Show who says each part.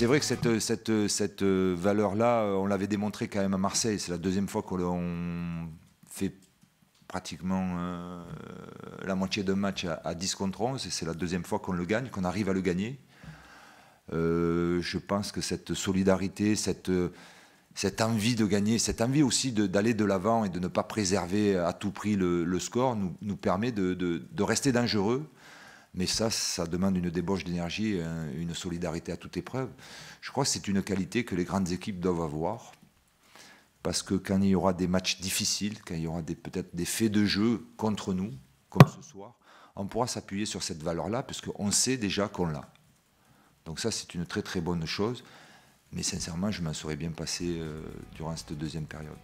Speaker 1: c'est vrai que cette, valeur-là, euh, on l'avait démontré quand même à Marseille. C'est la deuxième fois qu'on fait pratiquement euh, la moitié d'un match à, 10 contre 11 et c'est la deuxième fois qu'on le gagne, qu'on arrive à le gagner. Euh, je pense que cette solidarité, cette, envie de gagner, cette envie aussi d'aller de l'avant et de ne pas préserver à tout prix le, score nous, permet de rester dangereux. Mais ça, ça demande une débauche d'énergie, euh, une solidarité à toute épreuve. Je crois que c'est une qualité que les grandes équipes doivent avoir. Parce que quand il y aura des matchs difficiles, quand il y aura peut-être des faits de jeu contre nous, comme ce soir, on pourra s'appuyer sur cette valeur-là, puisqu'on sait déjà qu'on l'a. Donc ça, c'est une très très bonne chose. Mais sincèrement, je m'en serais bien passé euh, durant cette deuxième période.